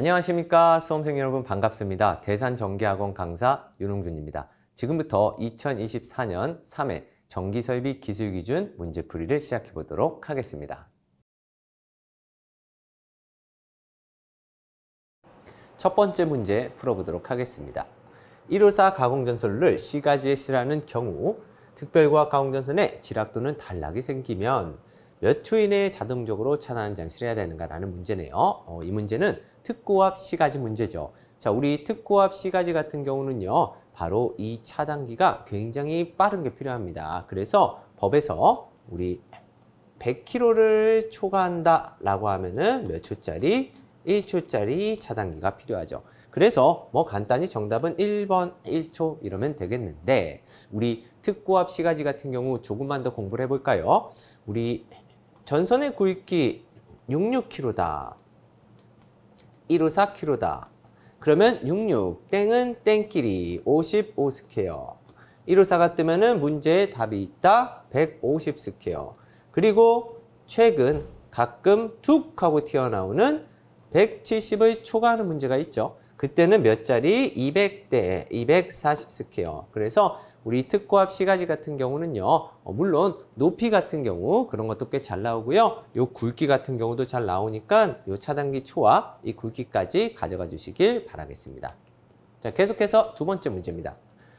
안녕하십니까 수험생 여러분 반갑습니다. 대산전기학원 강사 윤홍준입니다. 지금부터 2024년 3회 전기설비 기술기준 문제풀이를 시작해 보도록 하겠습니다. 첫 번째 문제 풀어보도록 하겠습니다. 1호사 가공전선을 C가지에 실하는 경우 특별과 가공전선에 지락 또는 단락이 생기면 몇초 이내에 자동적으로 차단 장치를 해야 되는가라는 문제네요. 어, 이 문제는 특고압 시가지 문제죠. 자, 우리 특고압 시가지 같은 경우는요. 바로 이 차단기가 굉장히 빠른 게 필요합니다. 그래서 법에서 우리 100km를 초과한다 라고 하면은 몇 초짜리? 1초짜리 차단기가 필요하죠. 그래서 뭐 간단히 정답은 1번 1초 이러면 되겠는데 우리 특고압 시가지 같은 경우 조금만 더 공부를 해볼까요? 우리 전선의 굵기 66kg다. 154kg다. 그러면 66 땡은 땡끼리 55 스퀘어. 154가 뜨면은 문제의 답이 있다. 150 스퀘어. 그리고 최근 가끔 툭 하고 튀어나오는 170을 초과하는 문제가 있죠. 그때는 몇 자리? 200대 240 스퀘어. 그래서 우리 특고합 시가지 같은 경우는요. 어, 물론 높이 같은 경우 그런 것도 꽤 잘 나오고요. 요 굵기 같은 경우도 잘 나오니까 요 차단기 초와 이 굵기까지 가져가 주시길 바라겠습니다. 자, 계속해서 두 번째 문제입니다.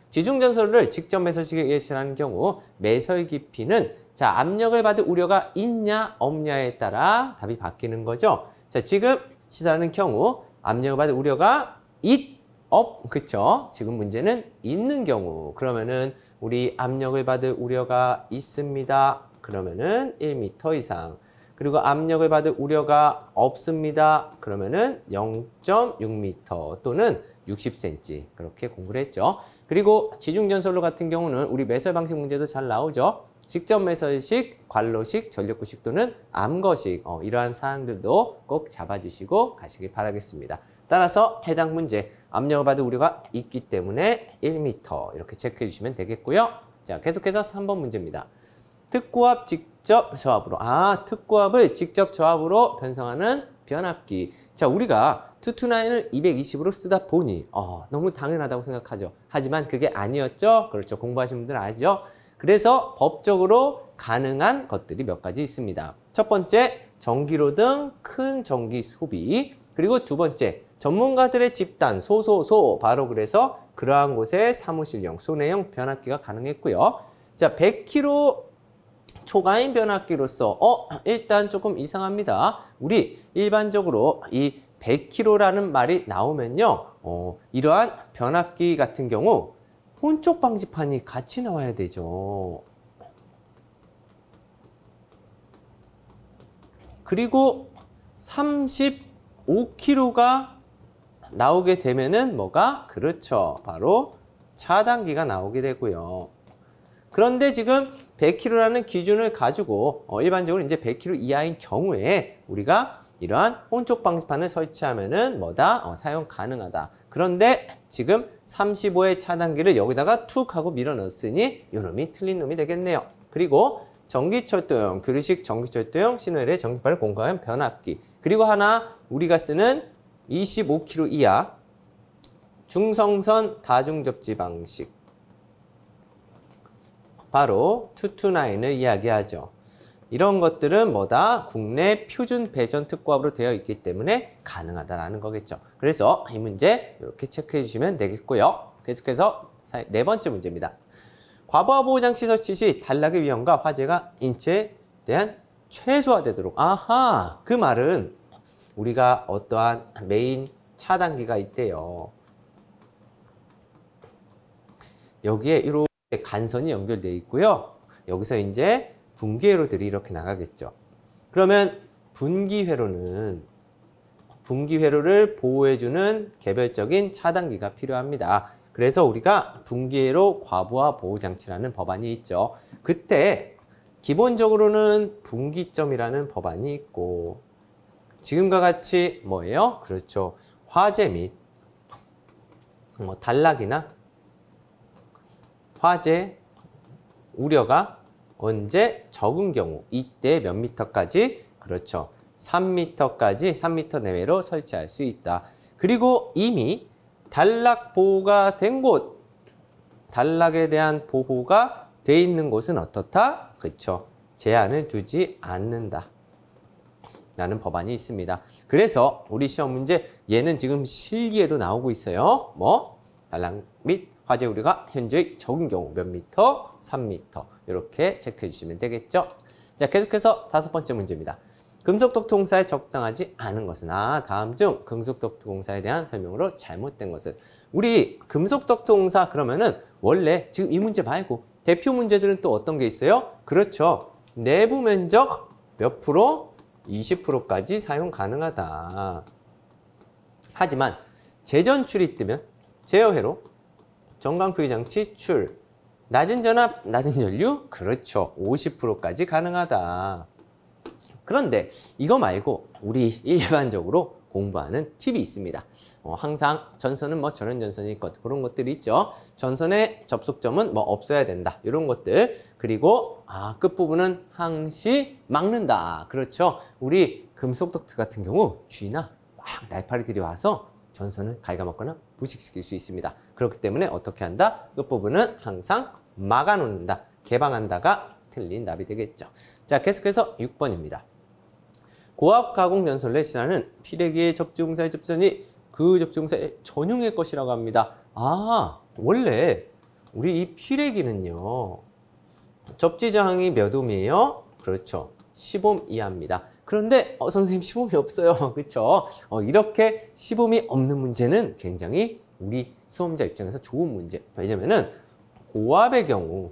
지중전설을 직접 매설식에 예시하는 경우 매설 깊이는 자 압력을 받을 우려가 있냐 없냐에 따라 답이 바뀌는 거죠. 자 지금 시사하는 경우 압력을 받을 우려가 있 업, 그쵸? 지금 문제는 있는 경우. 그러면은 우리 압력을 받을 우려가 있습니다. 그러면은 1m 이상. 그리고 압력을 받을 우려가 없습니다. 그러면은 0.6m 또는 60cm 그렇게 공부를 했죠. 그리고 지중전설로 같은 경우는 우리 매설 방식 문제도 잘 나오죠. 직접 매설식, 관로식, 전력구식 또는 암거식 어, 이러한 사항들도 꼭 잡아주시고 가시길 바라겠습니다. 따라서 해당 문제 압력을 받을 우려가 있기 때문에 1m 이렇게 체크해 주시면 되겠고요. 자, 계속해서 3번 문제입니다. 특고압 직접 저압으로 아, 특고압을 직접 저압으로 변성하는 변압기. 자, 우리가 229을 220으로 쓰다 보니 어, 너무 당연하다고 생각하죠. 하지만 그게 아니었죠. 그렇죠. 공부하신 분들 아시죠? 그래서 법적으로 가능한 것들이 몇 가지 있습니다. 첫 번째, 전기로 등 큰 전기 소비. 그리고 두 번째, 전문가들의 집단 소소소 바로 그래서 그러한 곳에 사무실형, 소내형 변압기가 가능했고요. 자, 100kg 초과인 변압기로서 어 일단 조금 이상합니다. 우리 일반적으로 이 100kg라는 말이 나오면요. 어, 이러한 변압기 같은 경우 혼쪽 방지판이 같이 나와야 되죠. 그리고 35kg가 나오게 되면은 뭐가? 그렇죠. 바로 차단기가 나오게 되고요. 그런데 지금 100kg라는 기준을 가지고 어, 일반적으로 이제 100kg 이하인 경우에 우리가 이러한 혼쪽 방지판을 설치하면은 뭐다? 어, 사용 가능하다. 그런데 지금 35의 차단기를 여기다가 툭 하고 밀어 넣었으니 요 놈이 틀린 놈이 되겠네요. 그리고 전기철도용규리식 전기철도형 신호의 전기파를 공급하 변압기. 그리고 하나 우리가 쓰는 25kg 이하 중성선 다중접지 방식 바로 229을 이야기하죠. 이런 것들은 뭐다? 국내 표준 배전 특구합으로 되어 있기 때문에 가능하다라는 거겠죠. 그래서 이 문제 이렇게 체크해 주시면 되겠고요. 계속해서 네 번째 문제입니다. 과부하 보호장치 설치 시 단락의 위험과 화재가 인체에 대한 최소화되도록 아하 그 말은 우리가 어떠한 메인 차단기가 있대요. 여기에 이렇게 간선이 연결되어 있고요. 여기서 이제 분기회로들이 이렇게 나가겠죠. 그러면 분기회로는 분기회로를 보호해주는 개별적인 차단기가 필요합니다. 그래서 우리가 분기회로 과부하 보호장치라는 법안이 있죠. 그때 기본적으로는 분기점이라는 법안이 있고 지금과 같이 뭐예요? 그렇죠. 화재 및 뭐 단락이나 화재 우려가 언제 적은 경우 이때 몇 미터까지 그렇죠. 3미터까지 3미터 내외로 설치할 수 있다. 그리고 이미 단락 보호가 된 곳, 단락에 대한 보호가 돼 있는 곳은 어떻다? 그쵸. 그렇죠. 제한을 두지 않는다. 라는 법안이 있습니다. 그래서 우리 시험 문제 얘는 지금 실기에도 나오고 있어요. 뭐 달랑 및 화재 우려가 현재의 적은 경우 몇 미터, 3미터 이렇게 체크해 주시면 되겠죠. 자 계속해서 다섯 번째 문제입니다. 금속독통사에 적당하지 않은 것은 아 다음 중 금속독통사에 대한 설명으로 잘못된 것은 우리 금속독통사 그러면은 원래 지금 이 문제 말고 대표 문제들은 또 어떤 게 있어요? 그렇죠. 내부 면적 몇 프로? 20%까지 사용 가능하다. 하지만 재전출이 뜨면 제어회로 전광표기 장치 출 낮은 전압, 낮은 전류? 그렇죠. 50%까지 가능하다. 그런데 이거 말고 우리 일반적으로 공부하는 팁이 있습니다. 어, 항상 전선은 뭐 저런 전선일 것 그런 것들이 있죠. 전선의 접속점은 뭐 없어야 된다 이런 것들 그리고 아 끝부분은 항시 막는다 그렇죠. 우리 금속 덕트 같은 경우 쥐나 막 날파리들이 와서 전선을 갉아먹거나 부식시킬 수 있습니다. 그렇기 때문에 어떻게 한다? 끝부분은 항상 막아놓는다. 개방한다가 틀린 답이 되겠죠. 자, 계속해서 6번입니다. 고압 가공 연설의 시화는 피레기의 접종사의 접선이 그접종사의 전용의 것이라고 합니다. 아 원래 우리 이 피레기는요 접지저항이 몇 옴이에요? 그렇죠 10옴 이하입니다. 그런데 어, 선생님 10옴이 없어요. 그렇죠? 어, 이렇게 10옴이 없는 문제는 굉장히 우리 수험자 입장에서 좋은 문제. 왜냐면 고압의 경우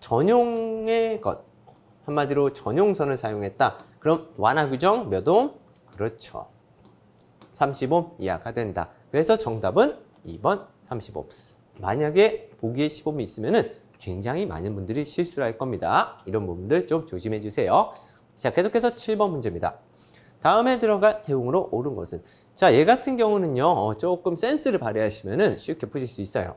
전용의 것 한마디로 전용선을 사용했다. 그럼 완화 규정 몇 옴? 그렇죠. 3 5 이하가 된다. 그래서 정답은 2번 3 5 만약에 보기에 1 0이 있으면 은 굉장히 많은 분들이 실수를 할 겁니다. 이런 부분들 좀 조심해 주세요. 자, 계속해서 7번 문제입니다. 다음에 들어갈 대웅으로 옳은 것은 자, 얘 같은 경우는요. 어, 조금 센스를 발휘하시면 은 쉽게 푸실 수 있어요.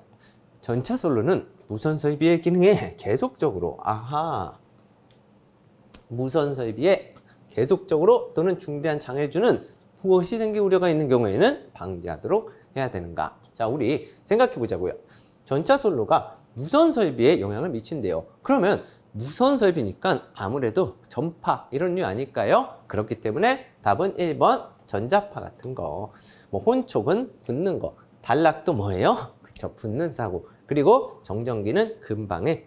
전차 솔로는 무선 설비의 기능에 계속적으로 아하 무선설에비에 계속적으로 또는 중대한 장애를 주는 무엇이 생길 우려가 있는 경우에는 방지하도록 해야 되는가 자 우리 생각해 보자고요 전차 솔로가 무선 설비에 영향을 미친대요 그러면 무선 설비니까 아무래도 전파 이런 류 아닐까요? 그렇기 때문에 답은 1번 전자파 같은 거뭐 혼촉은 붙는 거 단락도 뭐예요? 그렇죠 붙는 사고 그리고 정전기는 금방에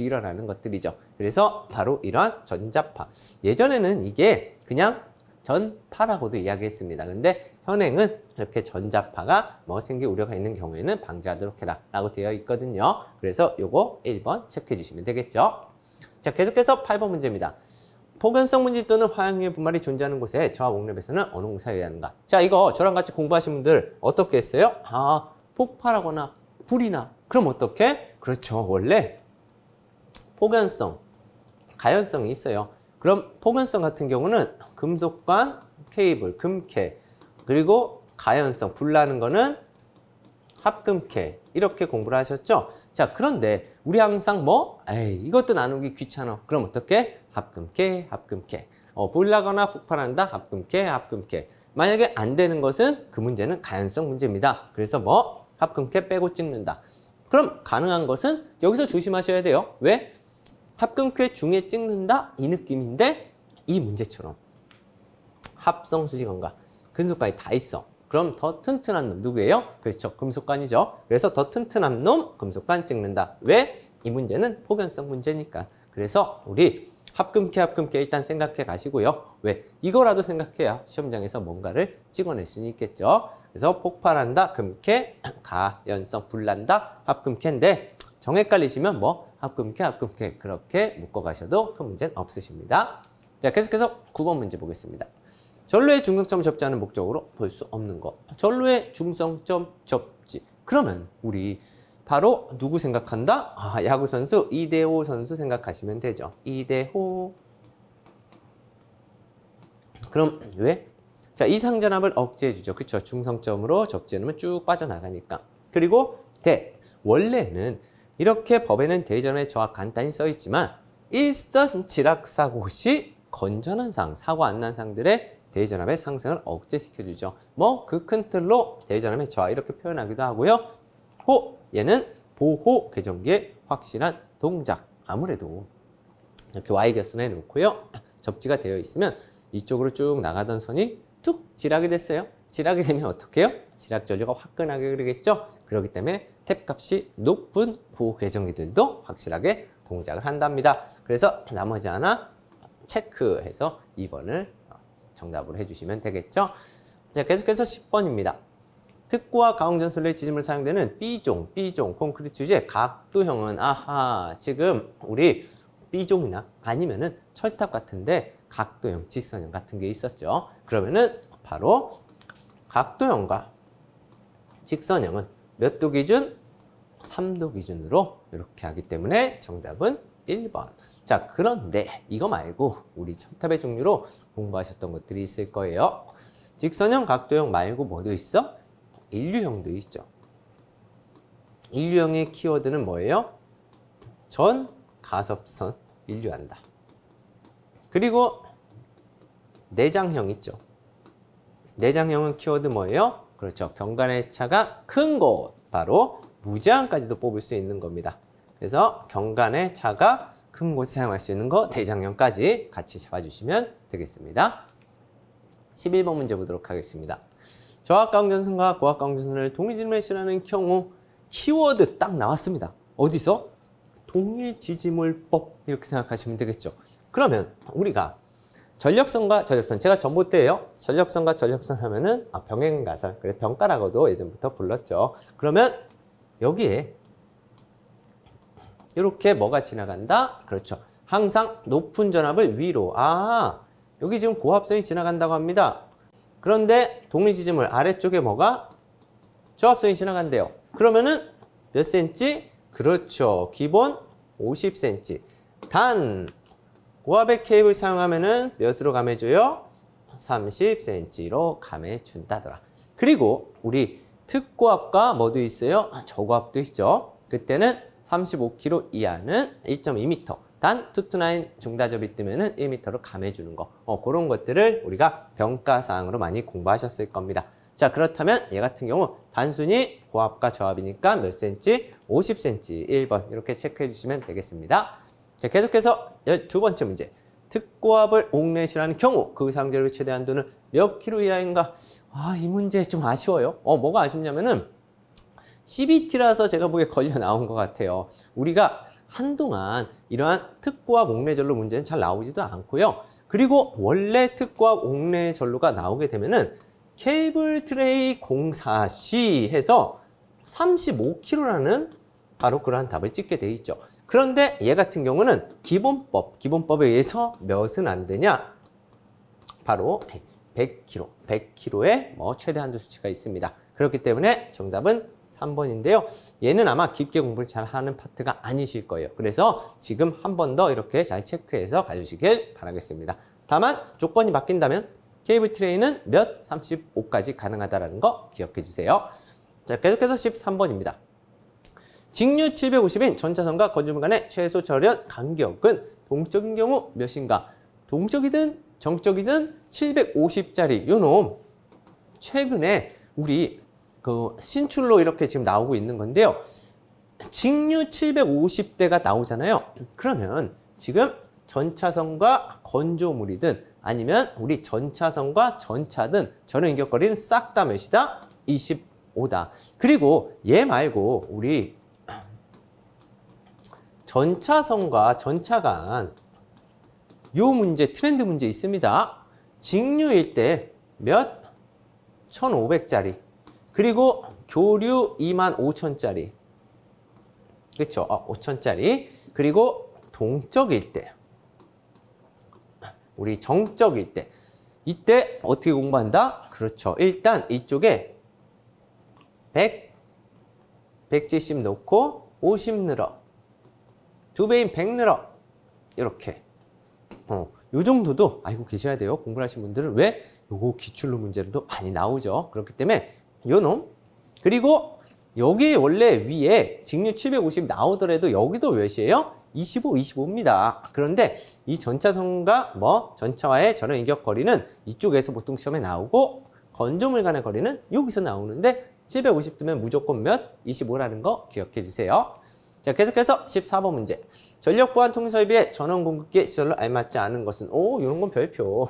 일어나는 것들이죠. 그래서 바로 이러한 전자파. 예전에는 이게 그냥 전파라고도 이야기했습니다. 근데 현행은 이렇게 전자파가 뭐 생길 우려가 있는 경우에는 방지하도록 해라 라고 되어 있거든요. 그래서 요거 1번 체크해 주시면 되겠죠. 자 계속해서 8번 문제입니다. 포견성 문제 또는 화학류의 분말이 존재하는 곳에 저와 옥랩에서는 어느 공사에 의하는가자 이거 저랑 같이 공부하신 분들 어떻게 했어요? 아 폭발하거나 불이나 그럼 어떻게? 그렇죠. 원래 포견성, 가연성이 있어요. 그럼 포견성 같은 경우는 금속관, 케이블, 금케 그리고 가연성, 불나는 거는 합금케 이렇게 공부를 하셨죠? 자 그런데 우리 항상 뭐? 에이 이것도 나누기 귀찮아 그럼 어떻게? 합금케 합금케 어, 불나거나 폭발한다 합금케 합금케 만약에 안 되는 것은 그 문제는 가연성 문제입니다 그래서 뭐? 합금케 빼고 찍는다 그럼 가능한 것은 여기서 조심하셔야 돼요. 왜? 합금에 중에 찍는다 이 느낌인데 이 문제처럼 합성 수직원과 근속관이 다 있어. 그럼 더 튼튼한 놈 누구예요? 그렇죠. 금속관이죠. 그래서 더 튼튼한 놈 금속관 찍는다. 왜? 이 문제는 포견성 문제니까. 그래서 우리 합금캐 합금캐 일단 생각해 가시고요. 왜? 이거라도 생각해야 시험장에서 뭔가를 찍어낼 수는 있겠죠. 그래서 폭발한다, 금캐, 가연성, 불난다, 합금캐인데 정헷갈리시면 뭐 합금캐, 합금캐 그렇게 묶어가셔도 큰 문제는 없으십니다. 자, 계속해서 9번 문제 보겠습니다. 전로의 중성점 접지하는 목적으로 볼 수 없는 것. 전로의 중성점 접지. 그러면 우리 바로 누구 생각한다? 아, 야구 선수 이대호 선수 생각하시면 되죠. 이대호. 그럼 왜? 자, 이상전압을 억제해 주죠. 그렇죠. 중성점으로 접지해놓으면 쭉 빠져나가니까. 그리고 대. 원래는 이렇게 법에는 대전의 저하 간단히 써 있지만 일선 지락사고 시 건전한 상, 사고 안 난 상들의 대전압의 상승을 억제시켜주죠. 뭐 그 큰 틀로 대전압의 저하 이렇게 표현하기도 하고요. 호, 얘는 보호 계정기의 확실한 동작. 아무래도 이렇게 Y결선에 놓고요. 접지가 되어 있으면 이쪽으로 쭉 나가던 선이 툭 지락이 됐어요. 지락이 되면 어떻게 해요? 지락 전류가 화끈하게 흐르겠죠? 그렇기 때문에 탭 값이 높은 보호 계정기들도 확실하게 동작을 한답니다. 그래서 나머지 하나 체크해서 2번을 정답으로 해주시면 되겠죠? 자, 계속해서 10번입니다. 특구와가공전설의 지짐을 사용되는 B종, B종 콘크리트 주제 각도형은 아하 지금 우리 B종이나 아니면은 철탑 같은데 각도형, 직선형 같은 게 있었죠. 그러면은 바로 각도형과 직선형은 몇 도 기준? 3도 기준으로 이렇게 하기 때문에 정답은 1번. 자, 그런데 이거 말고 우리 철탑의 종류로 공부하셨던 것들이 있을 거예요. 직선형, 각도형 말고 뭐도 있어? 인류형도 있죠. 인류형의 키워드는 뭐예요? 전 가섭선 인류한다. 그리고 내장형 있죠. 내장형은 키워드 뭐예요? 그렇죠. 경관의 차가 큰 곳, 바로 무장까지도 뽑을 수 있는 겁니다. 그래서 경관의 차가 큰 곳에 사용할 수 있는 거 대장형까지 같이 잡아주시면 되겠습니다. 11번 문제 보도록 하겠습니다. 저학강전선과 고학강전선을 동일지물시라는 경우 키워드 딱 나왔습니다. 어디서? 동일지지물법 이렇게 생각하시면 되겠죠. 그러면 우리가 전력선과 전력선 제가 전봇대예요. 전력선과 전력선 하면은 아, 병행가설 그래 병가라고도 예전부터 불렀죠. 그러면 여기에 이렇게 뭐가 지나간다? 그렇죠. 항상 높은 전압을 위로 아 여기 지금 고압선이 지나간다고 합니다. 그런데 동일 지점을 아래쪽에 뭐가? 저합선이 지나간대요. 그러면은 몇 센치? 그렇죠. 기본 50cm. 단 고압의 케이블 사용하면은 몇으로 감해줘요? 30cm로 감해준다더라. 그리고 우리 특고압과 뭐도 있어요? 아, 저고압도 있죠. 그때는 35kg 이하는 1.2m. 단 투투나인 중다접이 뜨면은 1m로 감해주는 거 어, 그런 것들을 우리가 병가사항으로 많이 공부하셨을 겁니다. 자 그렇다면 얘 같은 경우 단순히 고압과 저압이니까 몇 센치? 50cm 1번 이렇게 체크해 주시면 되겠습니다. 자 계속해서 두 번째 문제 특고압을 옥내시라는 경우 그상대로 최대한 도는 몇 킬로 이하인가? 아이 문제 좀 아쉬워요. 어 뭐가 아쉽냐면은 CBT라서 제가 보기에 걸려 나온 것 같아요. 우리가 한동안 이러한 특고와 목례절로 문제는 잘 나오지도 않고요. 그리고 원래 특고와 목례절로가 나오게 되면은 케이블 트레이 공사 시 해서 35kg라는 바로 그러한 답을 찍게 돼 있죠. 그런데 얘 같은 경우는 기본법, 기본법에 의해서 몇은 안 되냐? 바로 100kg, 100kg의 뭐 최대 한도 수치가 있습니다. 그렇기 때문에 정답은 3번인데요. 얘는 아마 깊게 공부를 잘 하는 파트가 아니실 거예요. 그래서 지금 한 번 더 이렇게 잘 체크해서 가주시길 바라겠습니다. 다만 조건이 바뀐다면 케이블 트레이는 몇? 35까지 가능하다는 거 기억해 주세요. 자, 계속해서 13번입니다. 직류 750인 전차선과 건조물 간의 최소 절연 간격은 동적인 경우 몇인가? 동적이든 정적이든 750짜리 요놈 최근에 우리 그 신출로 이렇게 지금 나오고 있는 건데요. 직류 750대가 나오잖아요. 그러면 지금 전차선과 건조물이든 아니면 우리 전차선과 전차든 전원인격거리는 싹 다 몇이다? 25다. 그리고 얘 말고 우리 전차선과 전차간 요 문제 트렌드 문제 있습니다. 직류일 때 몇? 1500짜리 그리고 교류 2 5 0 0 0짜리 그렇죠? 어, 5 0짜리 그리고 동적일 때. 우리 정적일 때. 이때 어떻게 공부한다? 그렇죠. 일단 이쪽에 100, 170 놓고 50 늘어. 두 배인 100 늘어. 이렇게. 어, 요 정도도 알고 계셔야 돼요. 공부를 하신 분들은 왜? 요거 기출로 문제로도 많이 나오죠. 그렇기 때문에 요놈 그리고 여기 원래 위에 직류 750 나오더라도 여기도 몇이에요? 25, 25입니다. 그런데 이 전차선과 뭐 전차와의 전원 인격 거리는 이쪽에서 보통 시험에 나오고 건조물 간의 거리는 여기서 나오는데 750도면 무조건 몇? 25라는 거 기억해 주세요. 자 계속해서 14번 문제. 전력 보안 통수에 비해 전원 공급기 시설로 알맞지 않은 것은 오 이런 건 별표.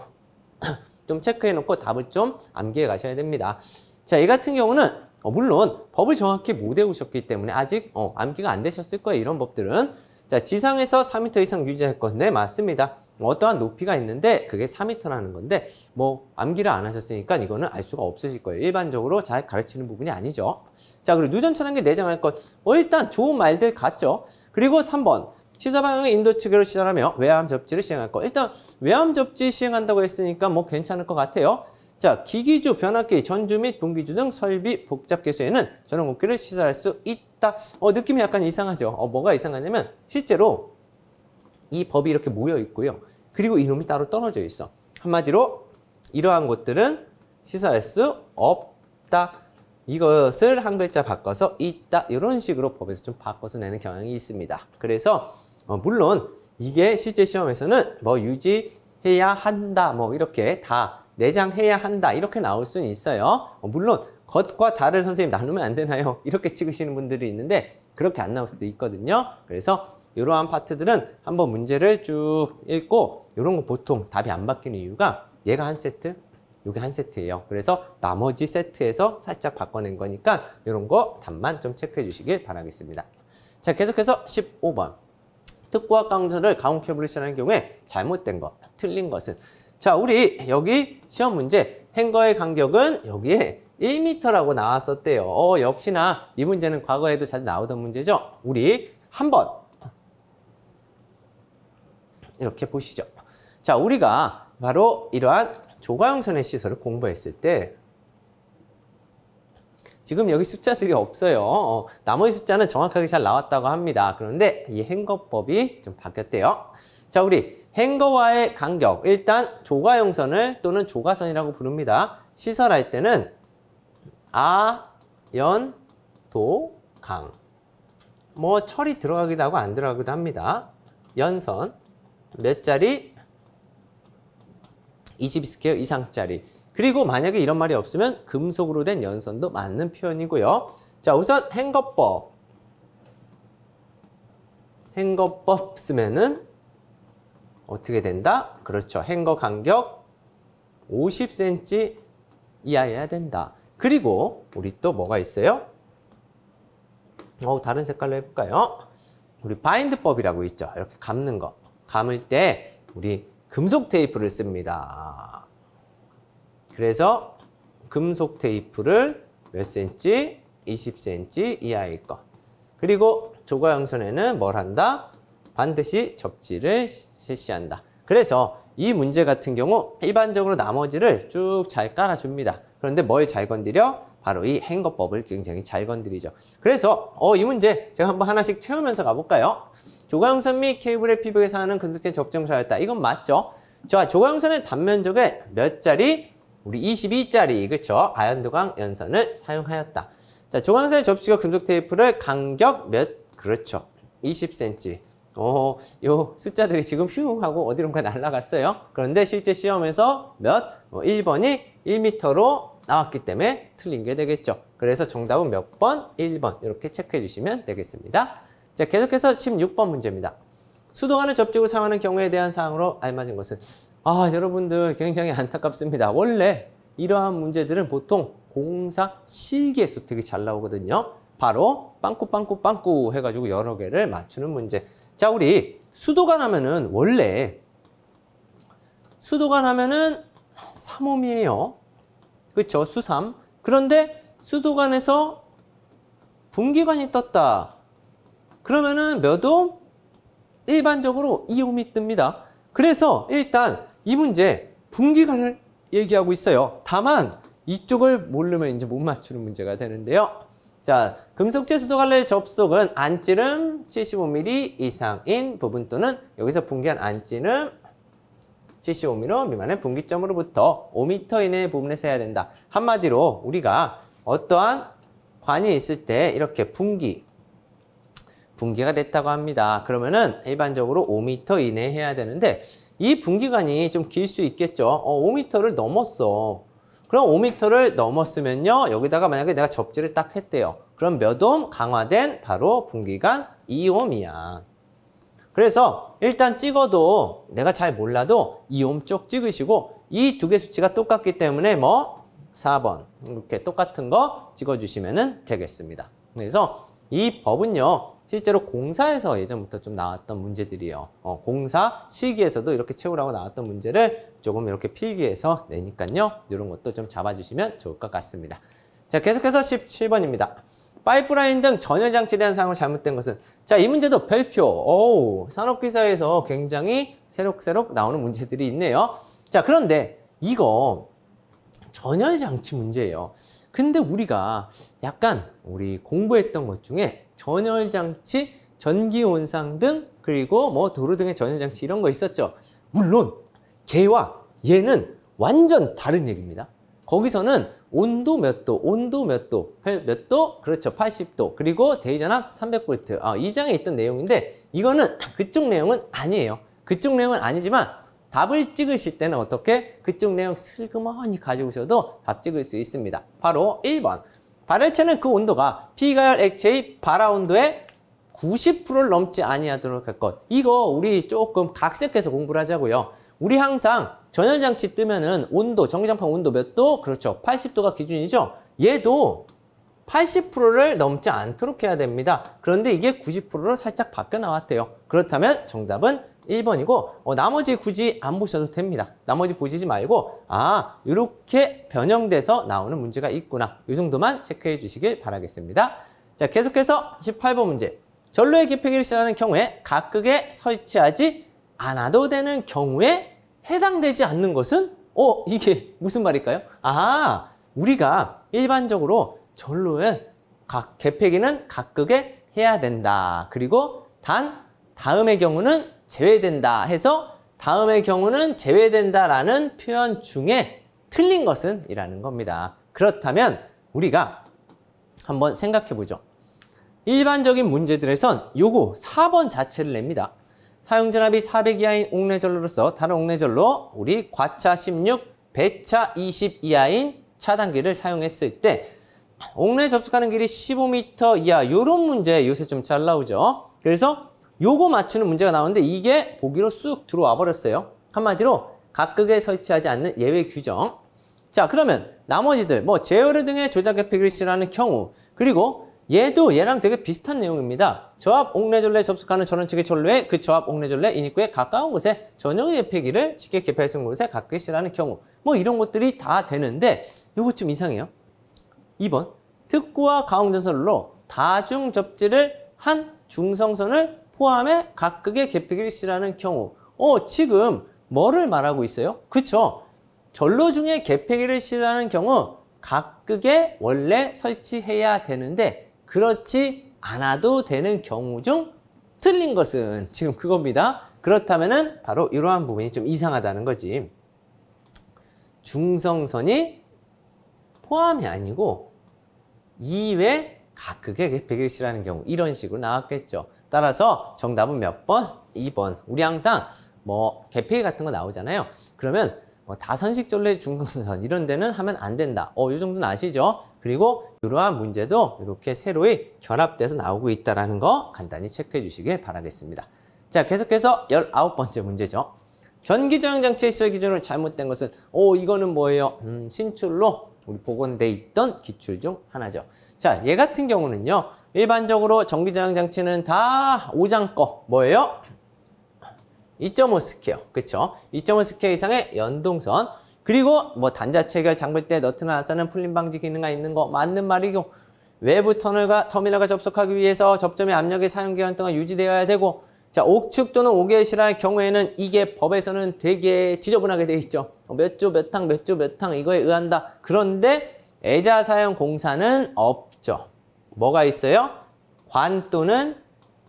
좀 체크해 놓고 답을 좀 암기해 가셔야 됩니다. 자, 이 같은 경우는 어, 물론 법을 정확히 못 외우셨기 때문에 아직 어, 암기가 안 되셨을 거예요. 이런 법들은. 자, 지상에서 4m 이상 유지할 건데 네, 맞습니다. 어떠한 높이가 있는데 그게 4m라는 건데 뭐 암기를 안 하셨으니까 이거는 알 수가 없으실 거예요. 일반적으로 잘 가르치는 부분이 아니죠. 자, 그리고 누전차단계 내장할 것. 어, 일단 좋은 말들 같죠. 그리고 3번. 시사 방향의 인도 측으로 시작하며 외암 접지를 시행할 것. 일단 외암 접지 시행한다고 했으니까 뭐 괜찮을 것 같아요. 자, 기기주, 변압기, 전주 및 분기주 등 설비 복잡 개수에는 전원 공기를 시사할 수 있다. 어, 느낌이 약간 이상하죠? 어, 뭐가 이상하냐면 실제로 이 법이 이렇게 모여 있고요. 그리고 이놈이 따로 떨어져 있어. 한마디로 이러한 것들은 시사할 수 없다. 이것을 한 글자 바꿔서 있다 이런 식으로 법에서 좀 바꿔서 내는 경향이 있습니다. 그래서 어, 물론 이게 실제 시험에서는 뭐 유지해야 한다 뭐 이렇게 다 내장해야 한다 이렇게 나올 수는 있어요 어, 물론 겉과 다를 선생님 나누면 안 되나요? 이렇게 찍으시는 분들이 있는데 그렇게 안 나올 수도 있거든요 그래서 이러한 파트들은 한번 문제를 쭉 읽고 이런 거 보통 답이 안 바뀌는 이유가 얘가 한 세트 요게 한 세트예요 그래서 나머지 세트에서 살짝 바꿔낸 거니까 이런 거 답만 좀 체크해 주시길 바라겠습니다 자 계속해서 15번 특고학 강좌를 가온 캐브리션라는 경우에 잘못된 것, 틀린 것은 자, 우리 여기 시험 문제 행거의 간격은 여기에 1m라고 나왔었대요. 어, 역시나 이 문제는 과거에도 자주 나오던 문제죠. 우리 한번 이렇게 보시죠. 자, 우리가 바로 이러한 조가형선의 시설을 공부했을 때 지금 여기 숫자들이 없어요. 어, 나머지 숫자는 정확하게 잘 나왔다고 합니다. 그런데 이 행거법이 좀 바뀌었대요. 자, 우리 행거와의 간격. 일단 조가용선을 또는 조가선이라고 부릅니다. 시설할 때는 아, 연, 도, 강. 뭐 철이 들어가기도 하고 안 들어가기도 합니다. 연선 몇 자리? 22스퀘어 이상짜리. 그리고 만약에 이런 말이 없으면 금속으로 된 연선도 맞는 표현이고요. 자 우선 행거법. 행거법 쓰면은 어떻게 된다? 그렇죠. 행거 간격 50cm 이하여야 된다. 그리고 우리 또 뭐가 있어요? 어, 다른 색깔로 해볼까요? 우리 바인드법이라고 있죠. 이렇게 감는 거. 감을 때 우리 금속 테이프를 씁니다. 그래서 금속 테이프를 몇 cm? 20cm 이하일 것. 그리고 조과형선에는 뭘 한다? 반드시 접지를 실시한다. 그래서 이 문제 같은 경우 일반적으로 나머지를 쭉 잘 깔아줍니다. 그런데 뭘 잘 건드려? 바로 이 행거법을 굉장히 잘 건드리죠. 그래서 어, 이 문제 제가 한번 하나씩 채우면서 가볼까요? 조광선 및 케이블의 피부에사는 근속제 적정사였다. 이건 맞죠? 자, 조광선의 단면적에 몇자리 우리 22짜리, 그쵸? 아연도강 연선을 사용하였다. 자, 조광선의 접시가 금속 테이프를 간격 몇? 그렇죠. 20cm. 어, 요 숫자들이 지금 슝 하고 어디론가 날아갔어요. 그런데 실제 시험에서 몇? 뭐 1번이 1m로 나왔기 때문에 틀린 게 되겠죠. 그래서 정답은 몇 번? 1번. 이렇게 체크해 주시면 되겠습니다. 자, 계속해서 16번 문제입니다. 수도관을접지고 사용하는 경우에 대한 사항으로 알맞은 것은 아, 여러분들 굉장히 안타깝습니다. 원래 이러한 문제들은 보통 공사 실기에서 되게 잘 나오거든요. 바로 빵꾸빵꾸빵꾸 해가지고 여러 개를 맞추는 문제. 자, 우리 수도관 하면은 원래 수도관 하면은 삼음이에요. 그렇죠? 수삼. 그런데 수도관에서 분기관이 떴다. 그러면은 몇 옴? 일반적으로 이옴이 뜹니다. 그래서 일단 이 문제 분기관을 얘기하고 있어요. 다만 이쪽을 모르면 이제 못 맞추는 문제가 되는데요. 자, 금속제수도 갈래 접속은 안찌름 75mm 이상인 부분 또는 여기서 분기한 안찌름 75mm 미만의 분기점으로부터 5m 이내의 부분에서 해야 된다. 한마디로 우리가 어떠한 관이 있을 때 이렇게 분기, 분기가 됐다고 합니다. 그러면은 일반적으로 5m 이내에 해야 되는데 이 분기관이 좀 길 수 있겠죠. 어, 5m를 넘었어. 그럼 5m를 넘었으면요. 여기다가 만약에 내가 접지를 딱 했대요. 그럼 몇옴 강화된 바로 분기간 2옴이야. 그래서 일단 찍어도 내가 잘 몰라도 2옴 쪽 찍으시고 이 두 개 수치가 똑같기 때문에 뭐 4번 이렇게 똑같은 거 찍어주시면 되겠습니다. 그래서 이 법은요. 실제로 공사에서 예전부터 좀 나왔던 문제들이에요. 어, 공사 시기에서도 이렇게 채우라고 나왔던 문제를 조금 이렇게 필기해서 내니까요. 이런 것도 좀 잡아주시면 좋을 것 같습니다. 자, 계속해서 17번입니다. 파이프라인 등 전열 장치에 대한 사항을 잘못된 것은 자, 이 문제도 별표. 오, 산업기사에서 굉장히 새록새록 나오는 문제들이 있네요. 자, 그런데 이거 전열 장치 문제예요. 근데 우리가 약간 우리 공부했던 것 중에 전열장치, 전기온상 등 그리고 뭐 도로 등의 전열장치 이런 거 있었죠. 물론 개와 얘는 완전 다른 얘기입니다. 거기서는 온도 몇 도, 온도 몇 도, 몇 도, 그렇죠. 80도. 그리고 대전압 300V. 아, 이 장에 있던 내용인데 이거는 그쪽 내용은 아니에요. 그쪽 내용은 아니지만 답을 찍으실 때는 어떻게 그쪽 내용 슬그머니 가져오셔도 답 찍을 수 있습니다. 바로 1번. 발열체는 그 온도가 피가열 액체의 발화 온도의 90%를 넘지 아니하도록 할 것. 이거 우리 조금 각색해서 공부를 하자고요. 우리 항상 전원장치 뜨면은 온도, 전기장판 온도 몇 도? 그렇죠. 80도가 기준이죠. 얘도 80%를 넘지 않도록 해야 됩니다. 그런데 이게 90%로 살짝 바뀌어 나왔대요. 그렇다면 정답은 1번이고 어, 나머지 굳이 안 보셔도 됩니다. 나머지 보시지 말고 아 이렇게 변형돼서 나오는 문제가 있구나. 이 정도만 체크해 주시길 바라겠습니다. 자 계속해서 18번 문제. 전로의 기폐기를 시작하는 경우에 각극에 설치하지 않아도 되는 경우에 해당되지 않는 것은 어 이게 무슨 말일까요? 아 우리가 일반적으로 전로의각 개폐기는 각극에 해야 된다. 그리고 단 다음의 경우는 제외된다 해서 다음의 경우는 제외된다라는 표현 중에 틀린 것은 이라는 겁니다. 그렇다면 우리가 한번 생각해 보죠. 일반적인 문제들에선 요거 4번 자체를 냅니다. 사용전압이 400 이하인 옥내절로로서 다른 옥내절로 우리 과차 16, 배차 20 이하인 차단기를 사용했을 때 옥내 접속하는 길이 15m 이하 요런 문제 요새 좀 잘 나오죠. 그래서 요거 맞추는 문제가 나오는데 이게 보기로 쑥 들어와 버렸어요. 한마디로 각극에 설치하지 않는 예외 규정. 자 그러면 나머지들 뭐 제어류 등의 조작 획픽을 실하는 경우 그리고 얘도 얘랑 되게 비슷한 내용입니다. 저압 옥내졸레 접속하는 전원 측의 전류에 그 저압 옥내졸레 인입구에 가까운 곳에 전용의 예폐기를 쉽게 개폐할 수 있는 곳에 가깝게 실하는 경우 뭐 이런 것들이 다 되는데 요거 좀 이상해요. 2번 특구와 가공전선로 다중 접지를 한 중성선을 포함해 각극의 개폐그리스라는 경우 어 지금 뭐를 말하고 있어요? 그쵸? 전로 중에 개폐그리스라는 경우 각극에 원래 설치해야 되는데 그렇지 않아도 되는 경우 중 틀린 것은 지금 그겁니다. 그렇다면 바로 이러한 부분이 좀 이상하다는 거지. 중성선이 포함이 아니고 이외 그게 100일치라는 경우 이런 식으로 나왔겠죠. 따라서 정답은 몇 번? 2번. 우리 항상 뭐개폐 같은 거 나오잖아요. 그러면 뭐 다선식전례 중간선 이런 데는 하면 안 된다. 어, 이 정도는 아시죠? 그리고 이러한 문제도 이렇게 새로이 결합돼서 나오고 있다는 라거 간단히 체크해 주시길 바라겠습니다. 자, 계속해서 열아홉 번째 문제죠. 전기전형장치의 시설 기준으로 잘못된 것은 오 이거는 뭐예요? 음, 신출로 우리 복원돼 있던 기출 중 하나죠. 자, 얘 같은 경우는요. 일반적으로 전기저장 장치는 다 5장 거 뭐예요? 2.5 스퀘어, 그쵸? 렇2.5 스퀘어 이상의 연동선 그리고 뭐 단자 체결 장비대 너트나 안사는 풀림 방지 기능이 있는 거 맞는 말이고 외부 터널과 터미널과 접속하기 위해서 접점의 압력이 사용 기간 동안 유지되어야 되고 자 옥축 또는 오개실할 경우에는 이게 법에서는 되게 지저분하게 돼 있죠 몇 조몇탕몇조몇탕 이거에 의한다 그런데 애자 사용 공사는 없 있죠. 뭐가 있어요? 관 또는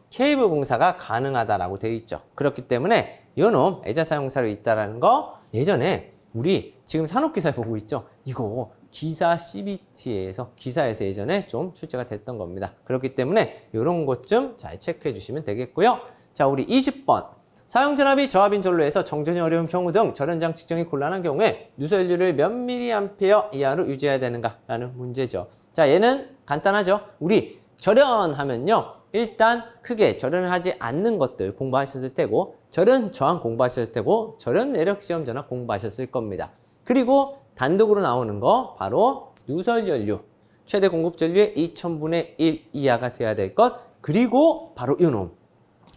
케이블 공사가 가능하다라고 되어 있죠. 그렇기 때문에 이놈 애자 사용사로 있다라는 거 예전에 우리 지금 산업기사 를 보고 있죠. 이거 기사 CBT에서 기사에서 예전에 좀 출제가 됐던 겁니다. 그렇기 때문에 이런 것 좀 잘 체크해 주시면 되겠고요. 자 우리 20번 사용전압이 저압인 절로 에서 정전이 어려운 경우 등 절연장 측정이 곤란한 경우에 누설률을 몇 밀리암페어 이하로 유지해야 되는가 라는 문제죠. 자 얘는 간단하죠. 우리 절연하면요. 일단 크게 절연 하지 않는 것들 공부하셨을 테고 절연 저항 공부하셨을 테고 절연 내력 시험 전학 공부하셨을 겁니다. 그리고 단독으로 나오는 거 바로 누설 연료 최대 공급 전류의 2000분의 1 이하가 돼야 될 것 그리고 바로 이놈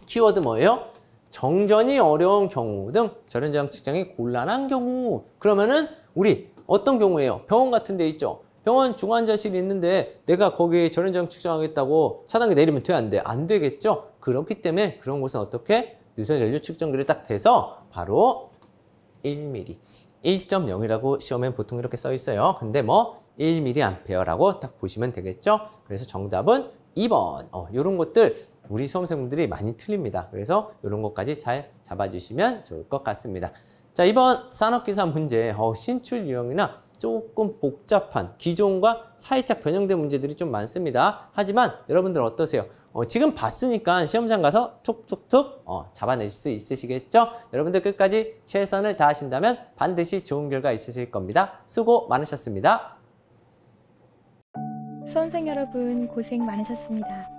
키워드 뭐예요? 정전이 어려운 경우 등 절연저항 측정이 곤란한 경우 그러면은 우리 어떤 경우에요 병원 같은 데 있죠 병원 중환자실 이 있는데 내가 거기 에전렴정 측정하겠다고 차단기 내리면 돼? 안 돼? 안 되겠죠? 그렇기 때문에 그런 곳은 어떻게? 유선 연료 측정기를 딱 대서 바로 1mm, 1.0이라고 시험엔 보통 이렇게 써 있어요. 근데 뭐 1mA라고 딱 보시면 되겠죠? 그래서 정답은 2번. 어, 이런 것들 우리 수험생분들이 많이 틀립니다. 그래서 이런 것까지 잘 잡아주시면 좋을 것 같습니다. 자, 이번 산업기사 문제, 어, 신출 유형이나 조금 복잡한 기존과 살짝 변형된 문제들이 좀 많습니다. 하지만 여러분들 어떠세요? 어, 지금 봤으니까 시험장 가서 툭툭툭 어, 잡아낼 수 있으시겠죠? 여러분들 끝까지 최선을 다하신다면 반드시 좋은 결과 있으실 겁니다. 수고 많으셨습니다. 수험생 여러분 고생 많으셨습니다.